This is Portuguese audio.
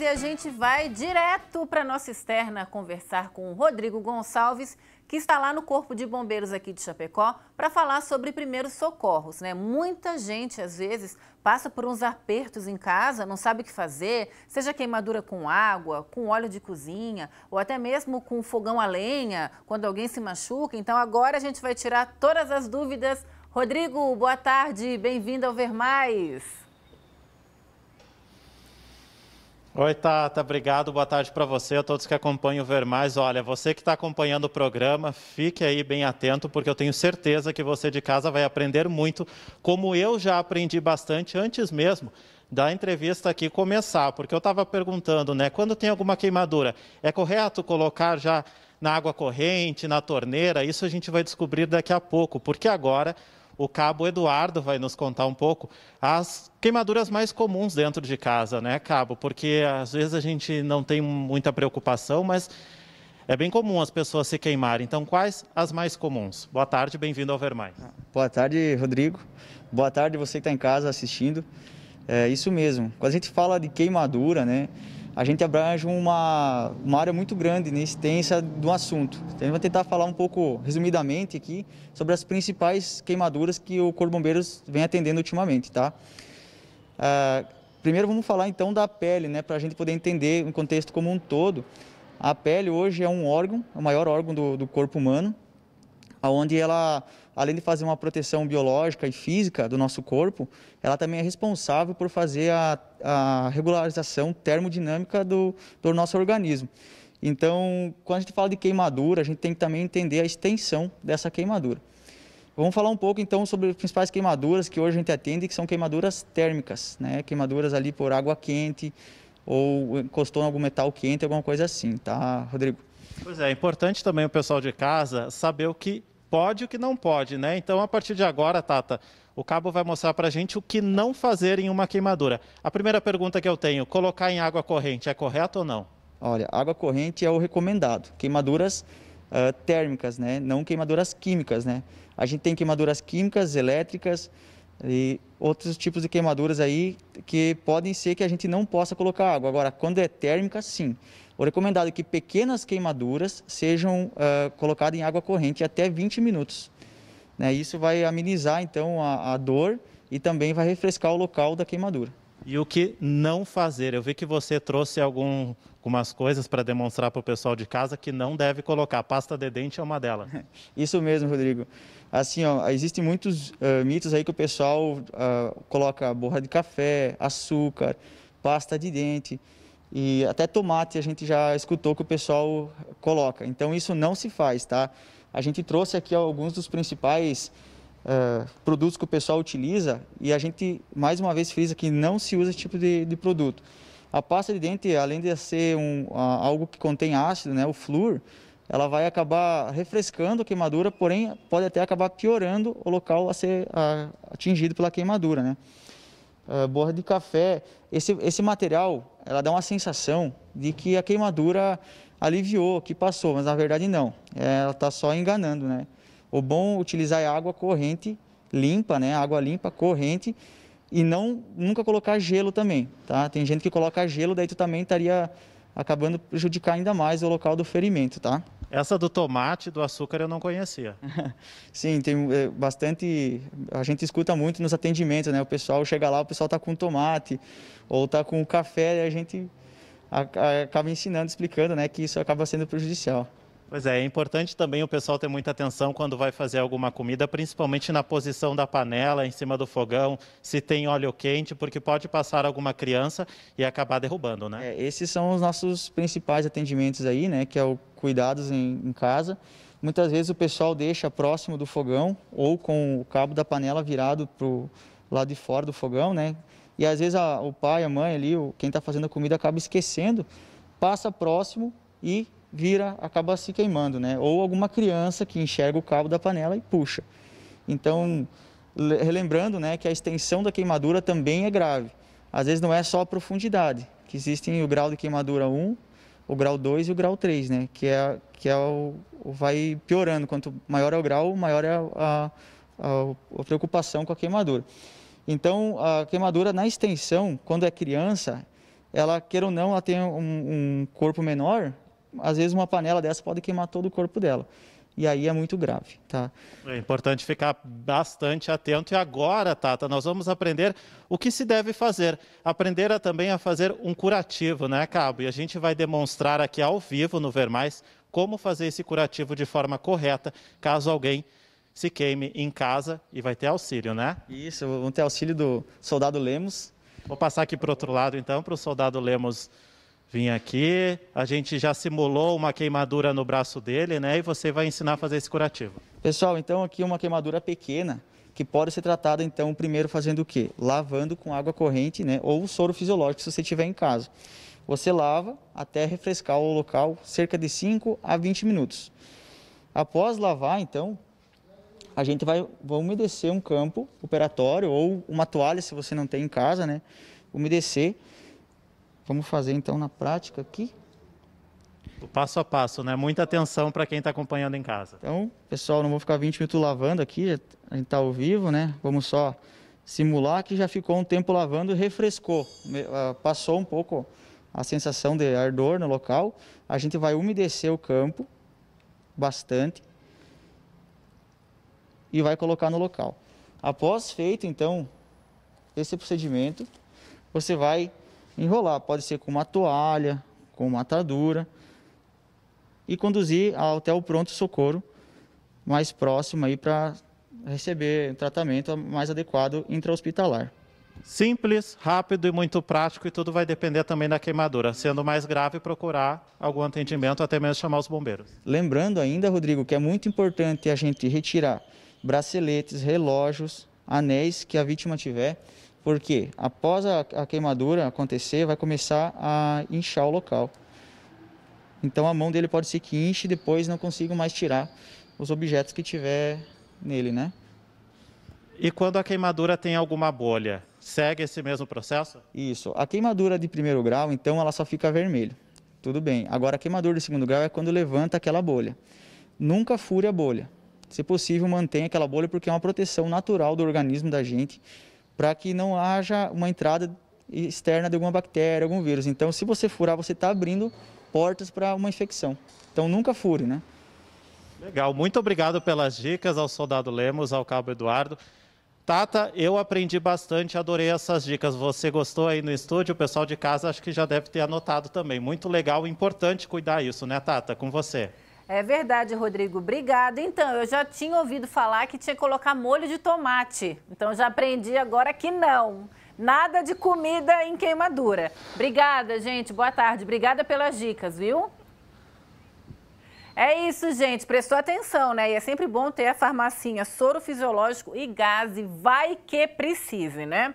E a gente vai direto para nossa externa conversar com o Rodrigo Gonçalves, que está lá no Corpo de Bombeiros aqui de Chapecó, para falar sobre primeiros socorros. Né? Muita gente, às vezes, passa por uns apertos em casa, não sabe o que fazer, seja queimadura com água, com óleo de cozinha, ou até mesmo com fogão a lenha, quando alguém se machuca. Então, agora a gente vai tirar todas as dúvidas. Rodrigo, boa tarde, bem-vindo ao Ver Mais. Oi, Tata, obrigado, boa tarde para você, a todos que acompanham o Ver Mais. Olha, você que está acompanhando o programa, fique aí bem atento, porque eu tenho certeza que você de casa vai aprender muito, como eu já aprendi bastante antes mesmo da entrevista aqui começar, porque eu estava perguntando, né, quando tem alguma queimadura, é correto colocar já na água corrente, na torneira? Isso a gente vai descobrir daqui a pouco, porque agora o cabo Eduardo vai nos contar um pouco as queimaduras mais comuns dentro de casa, né, cabo? Porque às vezes a gente não tem muita preocupação, mas é bem comum as pessoas se queimarem. Então, quais as mais comuns? Boa tarde, bem-vindo ao Vermais. Ah, boa tarde, Rodrigo. Boa tarde, você que está em casa assistindo. É isso mesmo. Quando a gente fala de queimadura, né? a gente abrange uma, uma área muito grande, né, extensa do assunto. Então, a gente vai tentar falar um pouco, resumidamente aqui, sobre as principais queimaduras que o Corpo Bombeiros vem atendendo ultimamente, tá? Ah, primeiro vamos falar então da pele, né, para a gente poder entender o contexto como um todo. A pele hoje é um órgão, o maior órgão do, do corpo humano, onde ela, além de fazer uma proteção biológica e física do nosso corpo, ela também é responsável por fazer a, a regularização termodinâmica do, do nosso organismo. Então, quando a gente fala de queimadura, a gente tem que também entender a extensão dessa queimadura. Vamos falar um pouco então sobre as principais queimaduras que hoje a gente atende, que são queimaduras térmicas, né? Queimaduras ali por água quente ou encostou em algum metal quente, alguma coisa assim, tá, Rodrigo? Pois é, é importante também o pessoal de casa saber o que pode e o que não pode, né? Então, a partir de agora, Tata, o cabo vai mostrar para a gente o que não fazer em uma queimadura. A primeira pergunta que eu tenho: colocar em água corrente é correto ou não? Olha, água corrente é o recomendado. Queimaduras uh, térmicas, né? Não queimaduras químicas, né? A gente tem queimaduras químicas, elétricas, e outros tipos de queimaduras aí que podem ser que a gente não possa colocar água. Agora, quando é térmica, sim. O recomendado é que pequenas queimaduras sejam uh, colocadas em água corrente até 20 minutos. Né? Isso vai amenizar então a, a dor e também vai refrescar o local da queimadura e o que não fazer. Eu vi que você trouxe algum, algumas coisas para demonstrar para o pessoal de casa que não deve colocar. Pasta de dente é uma delas. Isso mesmo, Rodrigo. Assim, ó, existem muitos uh, mitos aí que o pessoal uh, coloca borra de café, açúcar, pasta de dente e até tomate a gente já escutou que o pessoal coloca. Então isso não se faz, tá? A gente trouxe aqui alguns dos principais é, produtos que o pessoal utiliza e a gente mais uma vez frisa que não se usa esse tipo de, de produto. A pasta de dente, além de ser um, algo que contém ácido, né, o flúor, ela vai acabar refrescando a queimadura, porém pode até acabar piorando o local a ser atingido pela queimadura. Né? É, borra de café, esse, esse material, ela dá uma sensação de que a queimadura aliviou, que passou, mas na verdade não. É, ela está só enganando, né? O bom utilizar água corrente limpa, né? Água limpa, corrente e não nunca colocar gelo também, tá? Tem gente que coloca gelo, daí tu também estaria acabando prejudicar ainda mais o local do ferimento, tá? Essa do tomate, do açúcar eu não conhecia. Sim, tem é, bastante, a gente escuta muito nos atendimentos, né? O pessoal chega lá, o pessoal tá com tomate ou tá com café, e a gente acaba ensinando, explicando, né, que isso acaba sendo prejudicial. Pois é, é importante também o pessoal ter muita atenção quando vai fazer alguma comida, principalmente na posição da panela, em cima do fogão, se tem óleo quente, porque pode passar alguma criança e acabar derrubando, né? É, esses são os nossos principais atendimentos aí, né, que é o cuidados em, em casa. Muitas vezes o pessoal deixa próximo do fogão ou com o cabo da panela virado para o lado de fora do fogão, né? E às vezes a, o pai, a mãe ali, o, quem está fazendo a comida acaba esquecendo, passa próximo e vira, acaba se queimando, né? Ou alguma criança que enxerga o cabo da panela e puxa. Então, relembrando, né, que a extensão da queimadura também é grave. Às vezes não é só a profundidade, que existem o grau de queimadura 1, o grau 2 e o grau 3, né? Que é, que é o, vai piorando. Quanto maior é o grau, maior é a, a, a preocupação com a queimadura. Então, a queimadura na extensão, quando é criança, ela, queira ou não, ela tem um, um corpo menor, às vezes uma panela dessa pode queimar todo o corpo dela. E aí é muito grave, tá? É importante ficar bastante atento. E agora, Tata, nós vamos aprender o que se deve fazer. Aprender a, também a fazer um curativo, né, Cabo? E a gente vai demonstrar aqui ao vivo no Vermais como fazer esse curativo de forma correta, caso alguém se queime em casa e vai ter auxílio, né? Isso, vão ter auxílio do soldado Lemos. Vou passar aqui para o outro lado, então, para o soldado Lemos vim aqui, a gente já simulou uma queimadura no braço dele, né? E você vai ensinar a fazer esse curativo. Pessoal, então aqui uma queimadura pequena que pode ser tratada então primeiro fazendo o quê? Lavando com água corrente, né? Ou soro fisiológico se você tiver em casa. Você lava até refrescar o local cerca de 5 a 20 minutos. Após lavar, então, a gente vai, vai umedecer um campo operatório ou uma toalha se você não tem em casa, né? Umedecer Vamos fazer então na prática aqui. O passo a passo, né? Muita atenção para quem está acompanhando em casa. Então, pessoal, não vou ficar 20 minutos lavando aqui, a gente está ao vivo, né? Vamos só simular que já ficou um tempo lavando e refrescou. Ah, passou um pouco a sensação de ardor no local. A gente vai umedecer o campo bastante e vai colocar no local. Após feito, então, esse procedimento, você vai enrolar. Pode ser com uma toalha, com uma atadura e conduzir até o pronto-socorro mais próximo aí para receber tratamento mais adequado intra-hospitalar. Simples, rápido e muito prático e tudo vai depender também da queimadura. Sendo mais grave, procurar algum atendimento, até mesmo chamar os bombeiros. Lembrando ainda, Rodrigo, que é muito importante a gente retirar braceletes, relógios, anéis que a vítima tiver porque após a, a queimadura acontecer, vai começar a inchar o local. Então a mão dele pode ser que inche e depois não consigo mais tirar os objetos que tiver nele, né? E quando a queimadura tem alguma bolha, segue esse mesmo processo? Isso. A queimadura de primeiro grau, então, ela só fica vermelha. Tudo bem. Agora, a queimadura de segundo grau é quando levanta aquela bolha. Nunca fure a bolha. Se possível, mantenha aquela bolha porque é uma proteção natural do organismo da gente para que não haja uma entrada externa de alguma bactéria, algum vírus. Então, se você furar, você está abrindo portas para uma infecção. Então, nunca fure, né? Legal, muito obrigado pelas dicas ao soldado Lemos, ao cabo Eduardo. Tata, eu aprendi bastante, adorei essas dicas. Você gostou aí no estúdio? O pessoal de casa acho que já deve ter anotado também. Muito legal, importante cuidar isso, né, Tata? Com você. É verdade, Rodrigo. Obrigada. Então, eu já tinha ouvido falar que tinha que colocar molho de tomate. Então, já aprendi agora que não. Nada de comida em queimadura. Obrigada, gente. Boa tarde. Obrigada pelas dicas, viu? É isso, gente. Prestou atenção, né? E é sempre bom ter a farmacinha soro fisiológico e gás. Vai que precise, né?